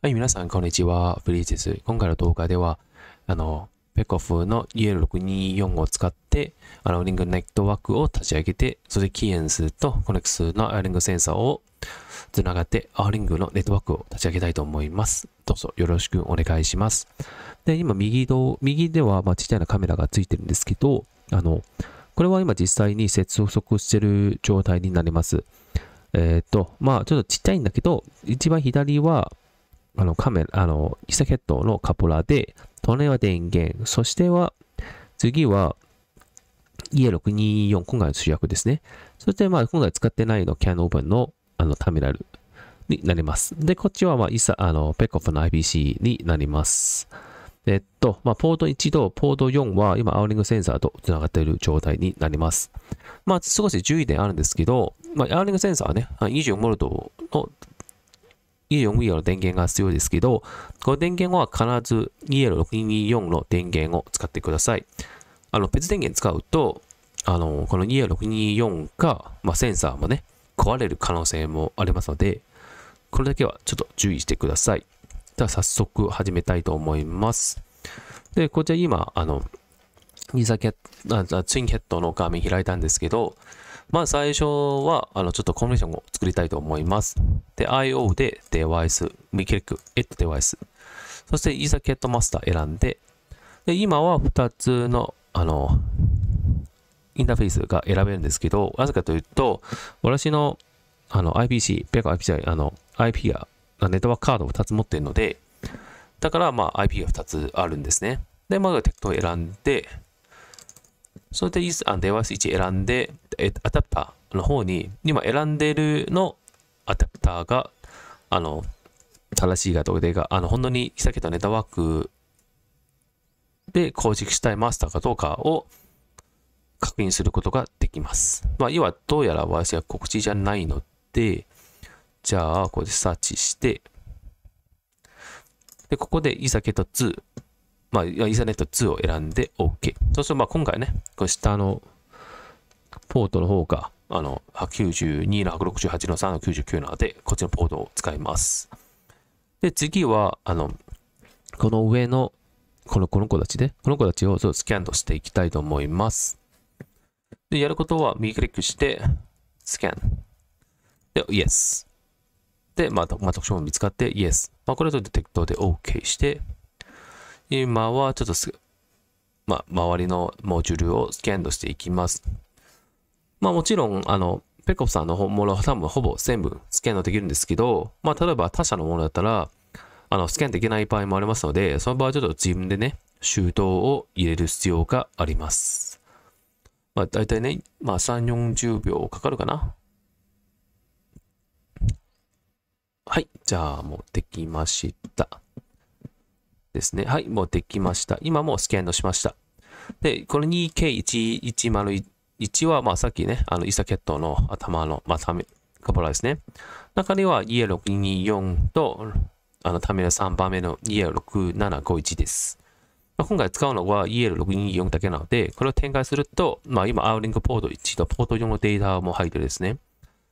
はい、皆さん、こんにちは。フリーです。今回の動画では、あの、ペコフの u l 6 2 4を使って、あの、リングネットワークを立ち上げて、そしてキーエンスとコネクスのアーリングセンサーをつながって、アーリングのネットワークを立ち上げたいと思います。どうぞよろしくお願いします。で、今右の、右では、まあ、ちっちゃいなカメラがついてるんですけど、あの、これは今実際に接続してる状態になります。えっ、ー、と、まあ、ちょっとちっちゃいんだけど、一番左は、あの、カメラ、あの、イサケットのカポラで、隣は電源、そしては、次は、EA624、今回の主役ですね。そして、まあ、今回使ってないの、キャノーブンの、あの、ターミナルになります。で、こっちは、まあ、イサ、あの、ペコフの IBC になります。えっと、まあ、ポート1とポート4は今、アウリングセンサーと繋がっている状態になります。まあ、少し注意点あるんですけど、まあ、アウリングセンサーはね、2 5 v の e 4アの電源が必要ですけど、この電源は必ず 2L624 の電源を使ってください。あの、別電源使うと、あの、この 2L624 か、まあ、センサーもね、壊れる可能性もありますので、これだけはちょっと注意してください。では早速始めたいと思います。で、こちら今、あの、ニサキャット、ツインキャットの画面開いたんですけど、まあ最初は、あの、ちょっとコミュニケーションを作りたいと思います。で、IO でデバイス、ミケック、エットデバイス。そして、イーサーットマスター選んで、で、今は2つの、あの、インターフェースが選べるんですけど、なぜかというと、私の、あの、IPC、ペコ IPC、あの、IP や、ネットワークカードを2つ持っているので、だから、まあ、IP が2つあるんですね。で、まずテクトを選んで、それで、あデバイス1選んで、えアダプターの方に、今選んでるのアダプターが、あの、正しい画像でが、あの、本当にさっきネタワークで構築したいマスターかどうかを確認することができます。まあ、要はどうやら私は告知じゃないので、じゃあ、ここでサーチして、で、ここでイーサケット2、まあ、イーサネット2を選んで OK。そうすると、まあ、今回ね、この下のポートの方が、あの、92の168の3の99なので、こっちのポートを使います。で、次は、あの、この上の、この、この子たちで、この子たちをスキャンとしていきたいと思います。で、やることは右クリックして、スキャン。で、Yes。で、また、まあ、特徴も見つかって、Yes。まあ、これとディテクトで OK して、今はちょっとす、まあ、周りのモジュールをスキャンとしていきます。まあもちろん、あの、ペコさんの本物は多分ほぼ全部スキャンできるんですけど、まあ例えば他社のものだったら、あの、スキャンできない場合もありますので、その場合ちょっと自分でね、周到を入れる必要があります。まあ大体ね、まあ3、40秒かかるかな。はい。じゃあ、もうできました。ですね。はい。もうできました。今もスキャンドしました。で、これ 2K1101 1は、まあ、さっきね、あの、イサケットの頭の、まあ、カポラですね。中には、エ624と、あの、タめラ3番目の家6751です。まあ、今回使うのは EL624 だけなので、これを展開すると、まあ今、アウリングポート1とポート4のデータも入ってるですね。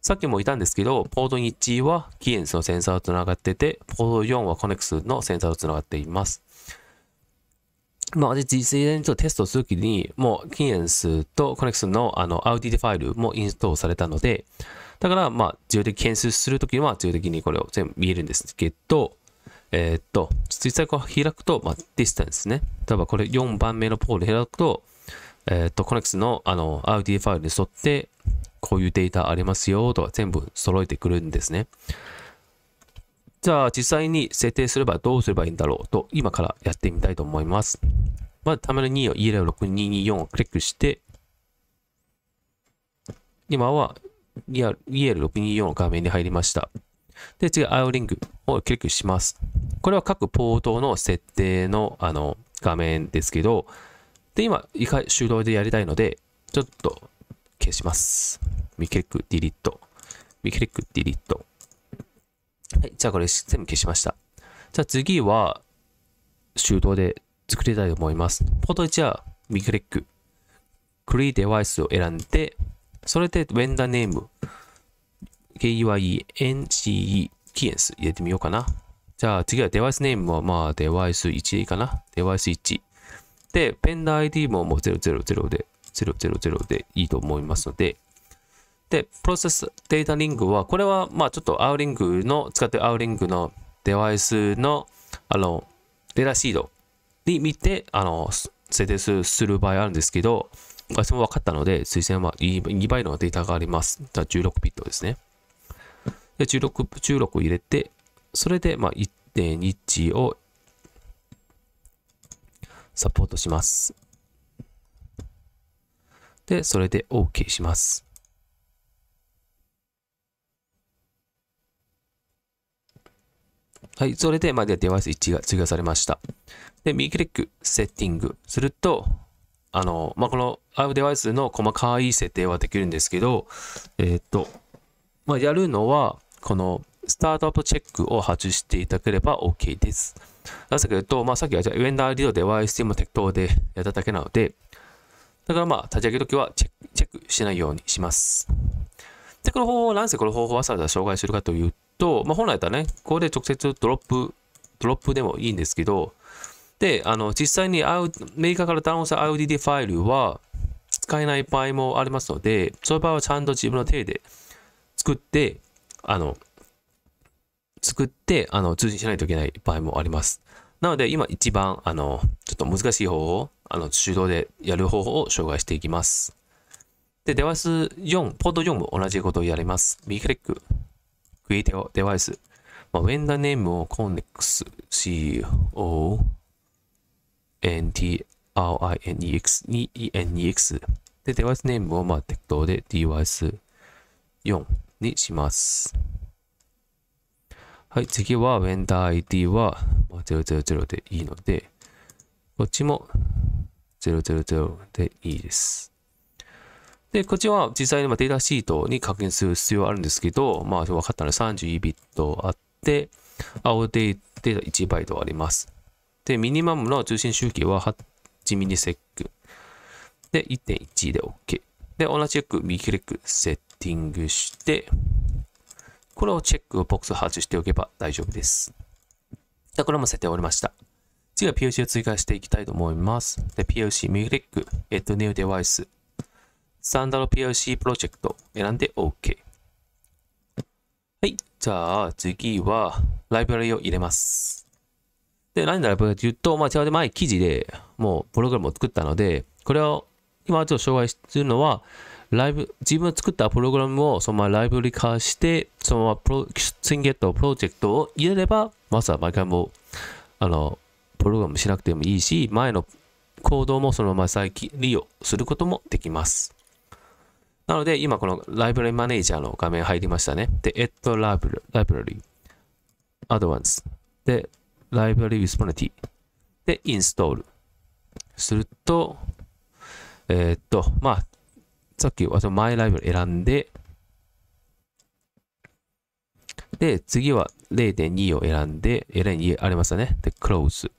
さっきも言ったんですけど、ポート1はキエンスのセンサーと繋がってて、ポート4はコネクスのセンサーと繋がっています。まあ、実際にテストするときに、もう、キーエンスとコネクションの、あの、アウディファイルもインストールされたので、だから、まあ、自動的検出するときは、自動的にこれを全部見えるんですけど、えー、っと、実際こう開くと、まあ、ディスタンスね。例えば、これ4番目のポール開くと、えー、っと、コネクションの、あの、アウディファイルに沿って、こういうデータありますよとか全部揃えてくるんですね。じゃあ実際に設定すればどうすればいいんだろうと今からやってみたいと思います。まずタムネ2を EL6224 をクリックして、今は EL624 の画面に入りました。で、次、は IO リングをクリックします。これは各ポートの設定のあの画面ですけど、で、今、一回手動でやりたいので、ちょっと消します。右クリック、ディリット。右クリック、ディリット。じゃあこれ全部消しました。じゃあ次は、手動で作りたいと思います。ポート1は右クリック。クリーデバイスを選んで、それでベンダーネーム。a e k y e NCE、キエンス入れてみようかな。じゃあ次はデバイスネームはまあデバイス1でいいかな。デバイス1。で、ペンダー ID ももう000で、000でいいと思いますので、で、プロセスデータリングは、これは、まあちょっとアウリングの、使ってるアウリングのデバイスの、あの、データシードに見て、あの、設定する場合あるんですけど、私も分かったので、推薦は2倍のデータがあります。じゃあ16ビットですね。で、16、16を入れて、それで、まあ1.1をサポートします。で、それで OK します。はい、それで、まあ、デバイス1が追加されました。で、右クリック、セッティングすると、あの、まあ、この IO デバイスの細かい設定はできるんですけど、えっ、ー、と、まあ、やるのは、このスタートアップチェックを外していただければ OK です。なぜかというと、まあ、さっきはじゃあ、ウェンダーリードデバイステも適当でやっただけなので、だからまあ、立ち上げるときはチェックしないようにします。で、この方法、なんせこの方法わざわざ紹介するかというと、まあ、本来だったらね、ここで直接ドロップ、ドロップでもいいんですけど、で、あの、実際にメーカーからダウンした IODD ファイルは使えない場合もありますので、そういう場合はちゃんと自分の手で作って、あの、作って、あの、通信しないといけない場合もあります。なので、今一番、あの、ちょっと難しい方法を、あの、手動でやる方法を紹介していきます。で、デバイス4、ポート4も同じことをやります。右クリック、クリエイティデバイス、まあ、ウェンダーネームをコンネックス CONTRINEX に ENEX で、デバイスネームをまあ適当で DYS4 にします。はい、次はウェンダー ID は000でいいので、こっちも000でいいです。で、こっちは実際にデータシートに確認する必要あるんですけど、まあ、分かったので32ビットあって、青データ1バイトあります。で、ミニマムの通信周期は8ミリセック。で、1.1で OK。で、同じく右クリック、セッティングして、これをチェックボックス外しておけば大丈夫です。じゃこれも設定終わりました。次は POC を追加していきたいと思います。で、POC、右クリック、えっと、new device、スタンダード PLC プロジェクト選んで OK。はい。じゃあ、次は、ライブラリを入れます。で、何のライブラリかというと、まあ、ちょうど前記事でもうプログラムを作ったので、これを今ちょっと紹介するのは、ライブ、自分が作ったプログラムをそのままライブリ化して、そのままプロ、スインゲットプロジェクトを入れれば、まずは毎回もあの、プログラムしなくてもいいし、前の行動もそのまま再起利用することもできます。なので、今このライブラリマネージャーの画面入りましたね。で、エットライブラリ、アドバンス。で、ライブラリウィスポナティ。で、インストール。すると、えー、っと、まあ、さっき、私マイライブ選んで、で、次は0.2を選んで、0.2ありましたね。で、クローズ。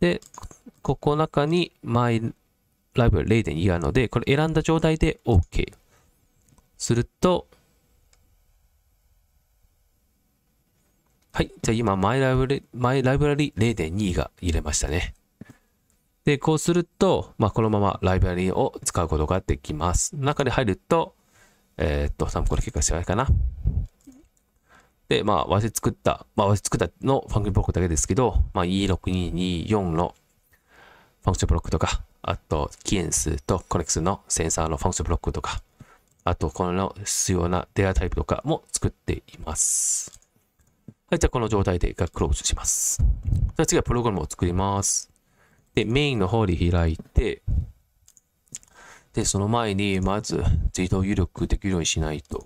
で、ここ中にマイライブ r a 0.2があるので、これ選んだ状態で OK。すると、はい。じゃあ今、マイライブラリ、マイライブラリ0.2が入れましたね。で、こうすると、まあ、このままライブラリを使うことができます。中に入ると、えー、っと、参考の結果しないかな。で、まあ、私作った、まあ、私作ったのファンクションブロックだけですけど、まあ、E6224 のファンクションブロックとか、あと、キエンスとコネクスのセンサーのファンクションブロックとか、あと、この必要なデアタイプとかも作っています。はい、じゃあこの状態で一回クローズします。じゃあ次はプログラムを作ります。で、メインの方に開いて、で、その前にまず自動入力できるようにしないと。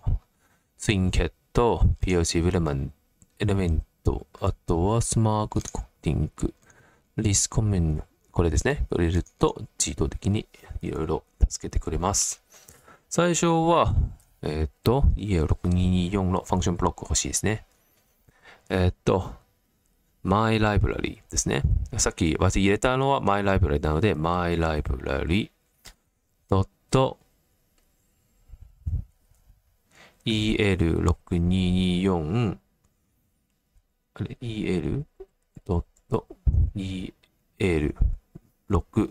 スインケット、PLC エレメンエレメント、あとはスマートコーティング、リスコメント、これですね。入れると自動的にいろいろ助けてくれます。最初は、えー、っと、EL6224 のファンクションブロック欲しいですね。えー、っと、mylibrary ですね。さっき私入れたのは mylibrary なので、mylibrary.el6224 あれ、el.el 6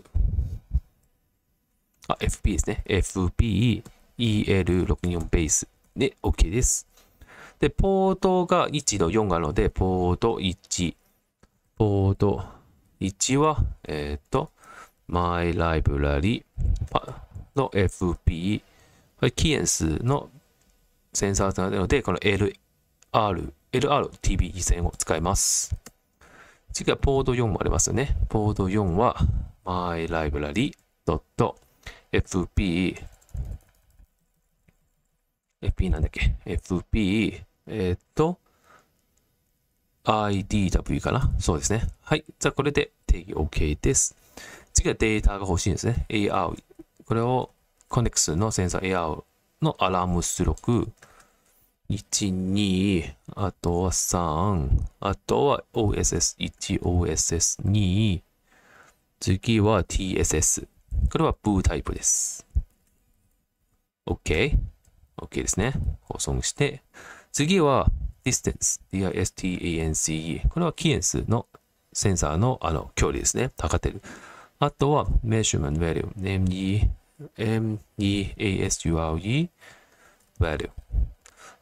あ、FP ですね。FP、EL64 a ースで OK です。で、ポートが1の4があるので、ポート1。ポート1は、えっ、ー、と、my library の FP、これキエンスのセンサーとなるので、この LR、l r t b 2 0 0を使います。次はポート4もありますよね。ポート4は m y l i b r a r y c o FP、FP なんだっけ ?FP、えー、っと、IDW かなそうですね。はい。じゃあ、これで定義 OK です。次はデータが欲しいんですね。AR。これをコネクスのセンサー AR のアラーム出力。1、2、あとは3、あとは OSS1、OSS2、次は TSS。これはブータイプです。OK。OK ですね。保存して。次は distance。distance。これはキエンスのセンサーのあの距離ですね。測ってる。あとは measurement value。me, measure value。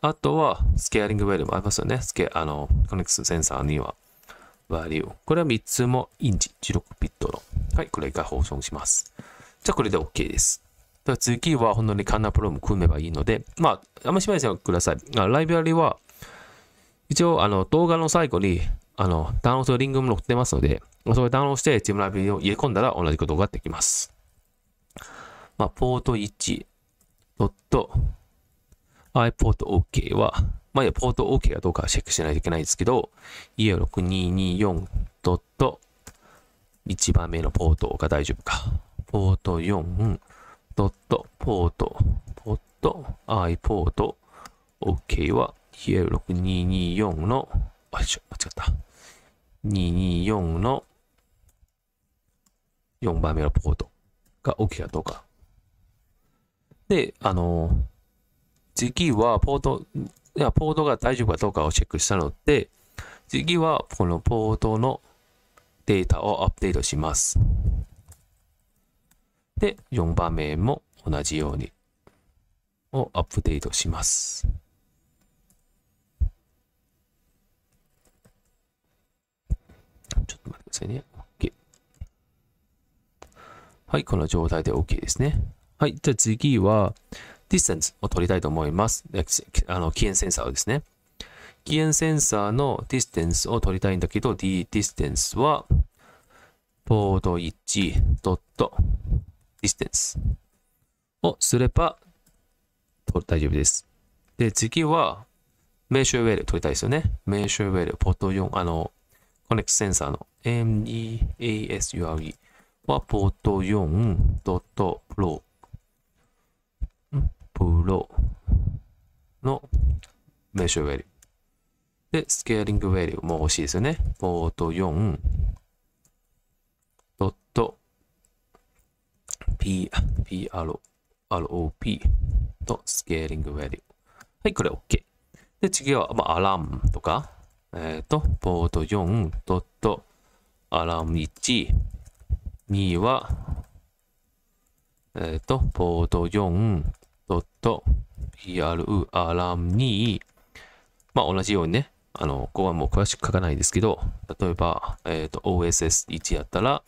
あとは、s c スケアリングウェルもありますよね。スケ、あの、コネクスセンサーには、value。これは3つもインチ、16ビットの。はい、これが保存します。じゃあこれで OK です。次は本当にカンナプロも組めばいいので、まあ、あんましないでください。ライブラリは、一応、あの、動画の最後に、あの、ダウンロードリングも載ってますので、それダウンロードしてチームライブラリを入れ込んだら同じことができます。まあ、ポート1、iPortOK は、まあ、いや、ポート OK かどうかチェックしないといけないんですけど、EA6224.1 番目のポートが大丈夫か。ポート4、ドット、ポート、ポット、イポート、OK は EL6224 の、あ、ちょ、間違った。224の4番目のポートが OK かどうか。で、あの、次はポート、いや、ポートが大丈夫かどうかをチェックしたので、次はこのポートのデータをアップデートします。で、4番目も同じようにをアップデートします。ちょっと待ってくださいね。OK。はい、この状態で OK ですね。はい、じゃあ次は、distance を取りたいと思います。あの、起源センサーですね。起源センサーの distance を取りたいんだけど、d distance は、ポード1ドットディステンスをすれば大丈夫です。で、次は、メーションウェル取りたいですよね。メーションウェル、ポート4、あの、コネクトセンサーの MEASURE はポート4ドットプロ、プロのメーションウェル。で、スケーリングウェルも欲しいですよね。ポート4 p、r o rop とスケーリングバリュー。はい、これ OK。で、次は、まあ、アラームとか、えっ、ー、と、ポート4ドット、アラーム1、2は、えっ、ー、と、ポート4ドット、pr アラーム2、まあ、同じようにね、あの、ここはもう詳しく書かないですけど、例えば、えっ、ー、と、OSS1 やったら、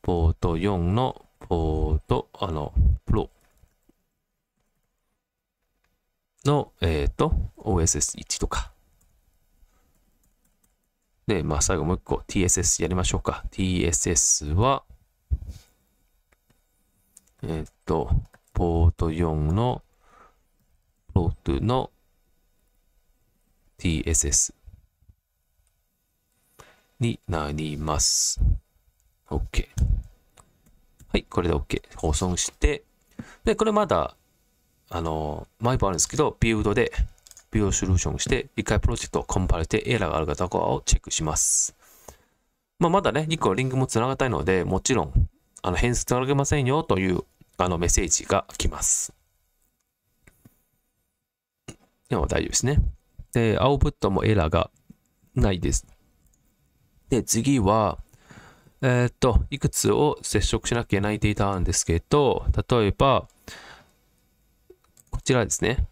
ポート4のポーと、あの、プロの、えっ、ー、と、OSS1 とか。で、まあ、最後もう一個 TSS やりましょうか。TSS は、えっ、ー、と、ポート4の、ポートの TSS になります。OK。はい、これで OK。保存して、で、これまだ、あの、毎晩あるんですけど、ビルドで、ビルドソリューションして、一回プロジェクトをコンパルでエラーがあるかどうかをチェックします。まあ、まだね、2個リンクも繋がったいので、もちろん、あの、変数繋げませんよという、あの、メッセージが来ます。でも大丈夫ですね。で、アウトプットもエラーがないです。で、次は、えー、っと、いくつを接触しなきゃいけないデータなんですけど、例えば、こちらですね。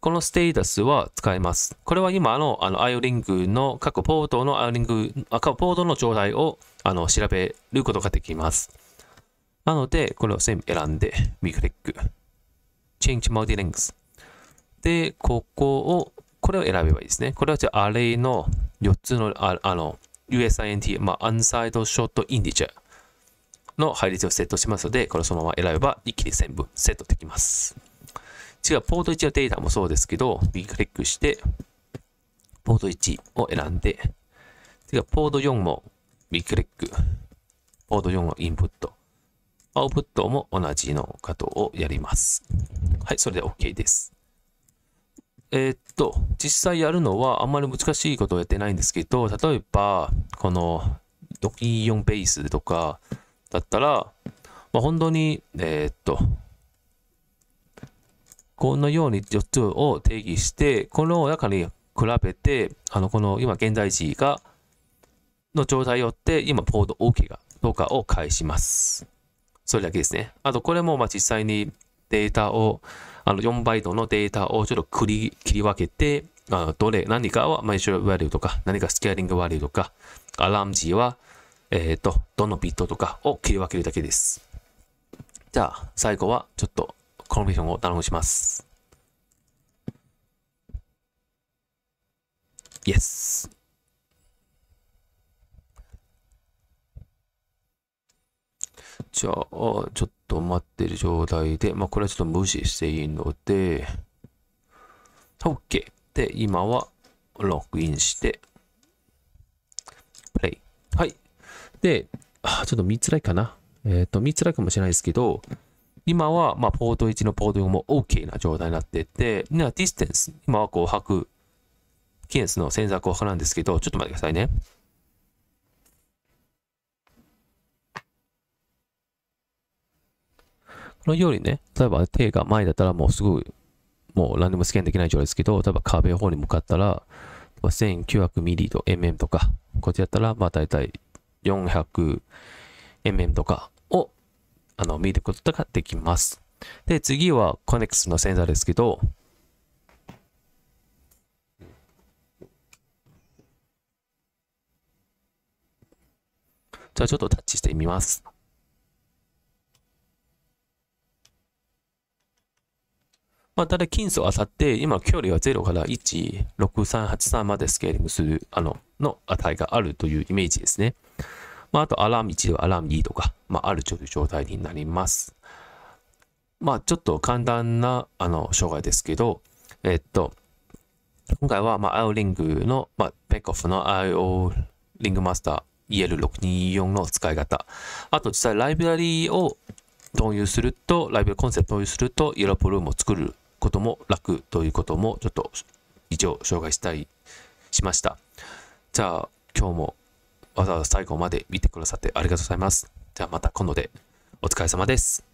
このステータスは使えます。これは今のあの IO リングの各ポートの IO リング、各ポートの状態をあの調べることができます。なので、これを全部選んで、右クリック。Change Multi Links。で、ここを、これを選べばいいですね。これはじゃあアレイの4つの、ああの、USINT、まあ、アンサイドショットインディ g e r の配列をセットしますので、これをそのまま選べば一気に全部セットできます。次はポート1のデータもそうですけど、右クリックして、ポート1を選んで、次はポート4も右クリック、ポート4をインプット、アウトプットも同じの画像をやります。はい、それで OK です。えー、っと、実際やるのはあんまり難しいことをやってないんですけど、例えば、この、ドキーオンベースとかだったら、まあ、本当に、えー、っと、このように4つを定義して、この中に比べて、あの、この今現在地が、の状態によって、今ポート OK が、どうかを返します。それだけですね。あと、これもま実際にデータを、あの4バイトのデータをちょっと切り切り分けて、あどれ、何かはメジャーワリューとか、何かスケーリングワリューとか、アラーム時は、えっ、ー、と、どのビットとかを切り分けるだけです。じゃあ、最後はちょっとコンビィションを頼むします。Yes. じゃあ、ちょっと待ってる状態で、まあ、これはちょっと無視していいので、OK。で、今はログインして、プレイ。はい。で、ちょっと見づらいかな。えっ、ー、と、見づらいかもしれないですけど、今は、まあ、ポート1のポート4も OK な状態になってて、では、ディステンス。今はこう、吐く、ケースの選択をー効なんですけど、ちょっと待ってくださいね。のよりね、例えば手が前だったらもうすぐ、もう何でもスキャンできない状態ですけど、例えば壁の方に向かったら、1900ミリと mm とか、こっちだったら、まあ大体 400mm とかをあの見ることができます。で、次はコネクスのセンサーですけど、じゃあちょっとタッチしてみます。まあ、ただ、金素をさって、今、距離は0から1、6383までスケーリングする、あの、の値があるというイメージですね。まあ、あと、アラーム1はアラーム2とか、まあ、あるという状態になります。まあ、ちょっと簡単な、あの、障害ですけど、えっと、今回は、まあ、IO リングの、まあ、ペックオフの IO リングマスター EL624 の使い方。あと、実際、ライブラリを導入すると、ライブラリコンセプトを導入すると、イエロープルームを作ることも楽ということもちょっと一応紹介したいしました。じゃあ今日もわざわざ最後まで見てくださってありがとうございます。じゃあまた今度でお疲れ様です。